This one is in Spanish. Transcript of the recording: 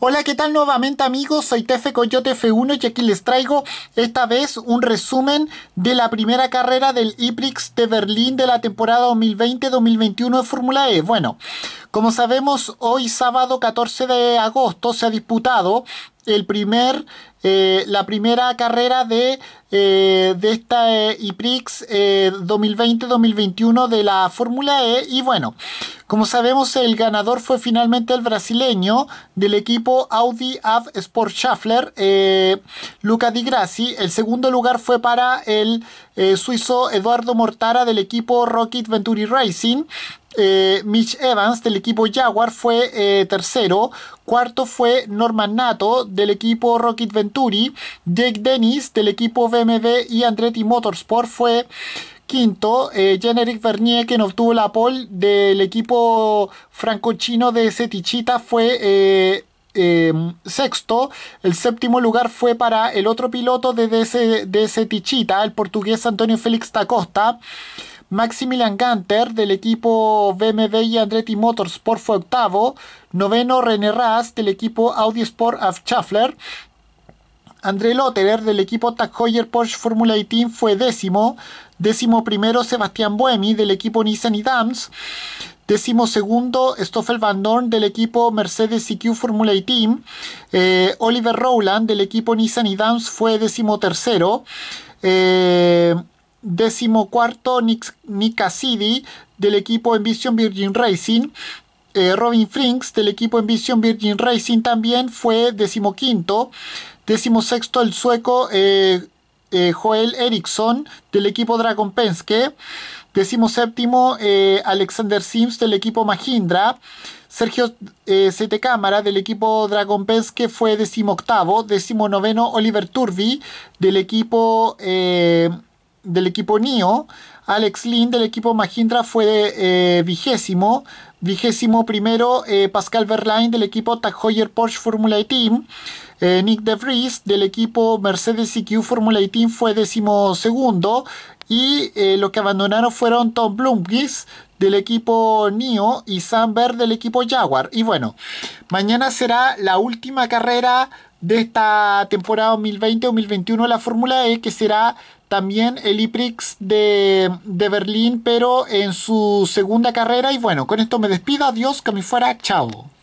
Hola, ¿qué tal nuevamente amigos? Soy Tefe Coyote F1 y aquí les traigo esta vez un resumen de la primera carrera del IPRIX de Berlín de la temporada 2020-2021 de Fórmula E. Bueno, como sabemos, hoy sábado 14 de agosto se ha disputado el primer, eh, la primera carrera de, eh, de esta eh, IPRIX 2020-2021 de la Fórmula E. Y bueno, como sabemos, el ganador fue finalmente el brasileño del equipo Audi Av Sport Schaffler, Luca Di Grassi. El segundo lugar fue para el suizo Eduardo Mortara del equipo Rocket Venturi Racing. Eh, Mitch Evans del equipo Jaguar fue eh, tercero. Cuarto fue Norman Nato del equipo Rocket Venturi. Jake Dennis del equipo BMW y Andretti Motorsport fue quinto. Eh, Jean-Éric Vernier, quien obtuvo la pole del equipo franco-chino de Setichita, fue eh, em, sexto. El séptimo lugar fue para el otro piloto de, de, de Setichita, el portugués Antonio Félix Tacosta. Maximilian Ganter del equipo BMW Andretti Motorsport fue octavo. Noveno René Ras del equipo Audi Sport af Schaffler. André Lotterer del equipo Tag Heuer Porsche Formula 18 e Team fue décimo. Décimo primero Sebastián Buemi del equipo Nissan y Dams. Décimo segundo, Stoffel Van Dorn del equipo Mercedes CQ Formula E Team. Eh, Oliver Rowland del equipo Nissan y Dams fue décimo tercero. Eh, decimocuarto Nick, Nick Cassidy del equipo Envision Virgin Racing. Eh, Robin Frinks del equipo Envision Virgin Racing también fue decimoquinto. sexto, el sueco eh, eh, Joel Eriksson del equipo Dragon Penske. séptimo, Alexander Sims del equipo Mahindra. Sergio eh, Cámara del equipo Dragon Penske fue decimoctavo, decimonoveno Oliver Turbi del equipo del equipo NIO. Alex Lynn del equipo Mahindra fue eh, vigésimo. Vigésimo primero eh, Pascal Verlaine del equipo Tag Heuer Porsche Formula e Team. Eh, Nick De Vries del equipo Mercedes EQ Formula e Team fue décimo segundo. Y los que abandonaron fueron Tom Blumgis del equipo NIO y Sam del equipo Jaguar. Y bueno, mañana será la última carrera de esta temporada 2020-2021 de la Fórmula E que será también el IPRIX de, Berlín, pero en su segunda carrera. Y bueno, con esto me despido. Adiós, que me fuera. Chao.